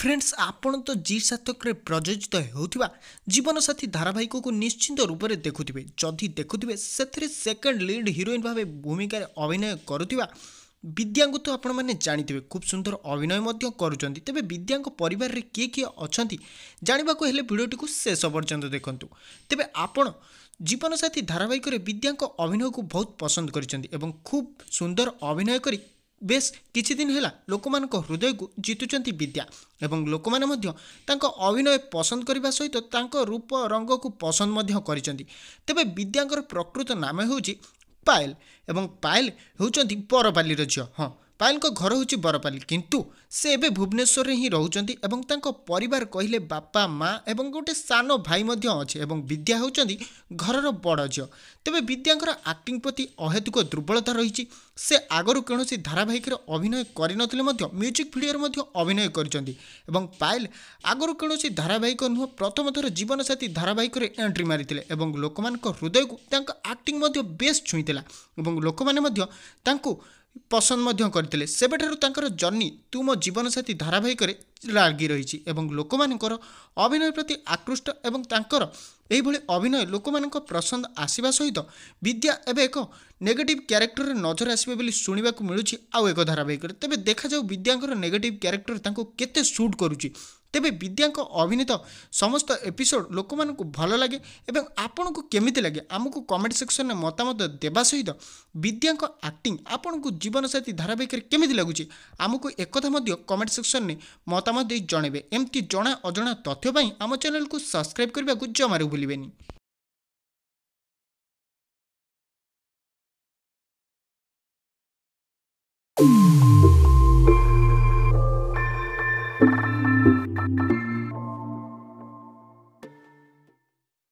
Friends আপনার তো জি সার্থকরে প্রযোজিত হেউথিবা জীবনসাথী ধারাবাহিককু নিশ্চিন্ত রূপে দেখুবে যদি দেখুবে সেথিরে সেকেন্ড লিড হিরোইন ভাবে ভূমিকার অভিনয় করুবা ବିଦ୍ୟାଙ୍କୁ ତ ଆପଣମାନେ ଜାଣିଥିବେ ଖୁବ୍ ସୁନ୍ଦର ଅଭିନୟ ମଧ୍ୟ କରୁଛନ୍ତି ତେବେ ବିଦ୍ୟାଙ୍କ ପରିବାରରେ କିଏ କିଏ ଅଛନ୍ତି ଜାଣିବାକୁ ହେଲେ ଭିଡ଼ିଓଟିକୁ ଶେଷ ପର୍ଯ୍ୟନ୍ତ ଦେଖନ୍ତୁ ତେବେ ଆପଣ ଜୀବନସାଥୀ ଧାରାବାହିକରେ ବିଦ୍ୟାଙ୍କ ଅଭିନୟକୁ ବହୁତ ପସନ୍ଦ କରିଛନ୍ତି ଏବଂ ଖୁବ୍ ସୁନ୍ଦର ଅଭିନୟ କରି ବେଶ କିଛି ଦିନ ହେଲା ଲୋକମାନଙ୍କ ହୃଦୟକୁ ଜିତୁଛନ୍ତି ବିଦ୍ୟା ଏବଂ ଲୋକମାନେ ମଧ୍ୟ ତାଙ୍କ ଅଭିନୟ ପସନ୍ଦ କରିବା ସହିତ ତାଙ୍କ ରୂପ ରଙ୍ଗକୁ ପସନ୍ଦ ମଧ୍ୟ କରିଛନ୍ତି ତେବେ ବିଦ୍ୟାଙ୍କର ପ୍ରକୃତ ନାମ ହେଉଛି ପାଏଲ ଏବଂ ପାଏଲ ହେଉଛନ୍ତି ପରପାଲିର ଝିଅ ହଁ ପାୟଲଙ୍କ ଘର ହେଉଛି ବରପାଲି କିନ୍ତୁ ସେ ଏବେ ଭୁବନେଶ୍ୱରରେ ହିଁ ରହୁଛନ୍ତି ଏବଂ ତାଙ୍କ ପରିବାର କହିଲେ ବାପା ମା ଏବଂ ଗୋଟିଏ ସାନ ଭାଇ ମଧ୍ୟ ଅଛି ଏବଂ ବିଦ୍ୟା ହେଉଛନ୍ତି ଘରର ବଡ଼ ଝିଅ ତେବେ ବିଦ୍ୟାଙ୍କର ଆକ୍ଟିଙ୍ଗ ପ୍ରତି ଅହେତୁକ ଦୁର୍ବଳତା ରହିଛି ସେ ଆଗରୁ କୌଣସି ଧାରାବାହିକରେ ଅଭିନୟ କରିନଥିଲେ ମଧ୍ୟ ମ୍ୟୁଜିକ୍ ଭିଡ଼ିଓରେ ମଧ୍ୟ ଅଭିନୟ କରିଛନ୍ତି ଏବଂ ପାୟଲ ଆଗରୁ କୌଣସି ଧାରାବାହିକ ନୁହେଁ ପ୍ରଥମଥର ଜୀବନସାଥୀ ଧାରାବାହିକରେ ଏଣ୍ଟ୍ରି ମାରିଥିଲେ ଏବଂ ଲୋକମାନଙ୍କ ହୃଦୟକୁ ତାଙ୍କ ଆକ୍ଟିଙ୍ଗ ମଧ୍ୟ ବେଶ୍ ଛୁଇଁଥିଲା ଏବଂ ଲୋକମାନେ ମଧ୍ୟ ତାଙ୍କୁ ପସନ୍ଦ ମଧ୍ୟ କରିଥିଲେ ସେବେଠାରୁ ତାଙ୍କର ଜର୍ନି ତୁ ମୋ ଜୀବନସାଥୀ ଧାରାବାହିକରେ ଲାଗି ରହିଛି ଏବଂ ଲୋକମାନଙ୍କର ଅଭିନୟ ପ୍ରତି ଆକୃଷ୍ଟ ଏବଂ ତାଙ୍କର ଏହିଭଳି ଅଭିନୟ ଲୋକମାନଙ୍କ ପସନ୍ଦ ଆସିବା ସହିତ ବିଦ୍ୟା ଏବେ ଏକ ନେଗେଟିଭ୍ କ୍ୟାରେକ୍ଟରରେ ନଜର ଆସିବେ ବୋଲି ଶୁଣିବାକୁ ମିଳୁଛି ଆଉ ଏକ ଧାରାବାହିକରେ ତେବେ ଦେଖାଯାଉ ବିଦ୍ୟାଙ୍କର ନେଗେଟିଭ୍ କ୍ୟାରେକ୍ଟର ତାଙ୍କୁ କେତେ ସୁଟ୍ କରୁଛି ତେବେ ବିଦ୍ୟାଙ୍କ ଅଭିନୀତ ସମସ୍ତ ଏପିସୋଡ଼ ଲୋକମାନଙ୍କୁ ଭଲ ଲାଗେ ଏବଂ ଆପଣଙ୍କୁ କେମିତି ଲାଗେ ଆମକୁ କମେଣ୍ଟ ସେକ୍ସନରେ ମତାମତ ଦେବା ସହିତ ବିଦ୍ୟାଙ୍କ ଆକ୍ଟିଂ ଆପଣଙ୍କୁ ଜୀବନସାଥୀ ଧାରାବାହିକରେ କେମିତି ଲାଗୁଛି ଆମକୁ ଏକଥା ମଧ୍ୟ କମେଣ୍ଟ ସେକ୍ସନରେ ମତାମତ ମତାମତ ଦେଇ ଜଣେଇବେ ଏମିତି ଜଣା ଅଜଣା ତଥ୍ୟ ପାଇଁ ଆମ ଚ୍ୟାନେଲକୁ ସବସ୍କ୍ରାଇବ୍ କରିବାକୁ ଜମାରୁ ଭୁଲିବେନି Ooh.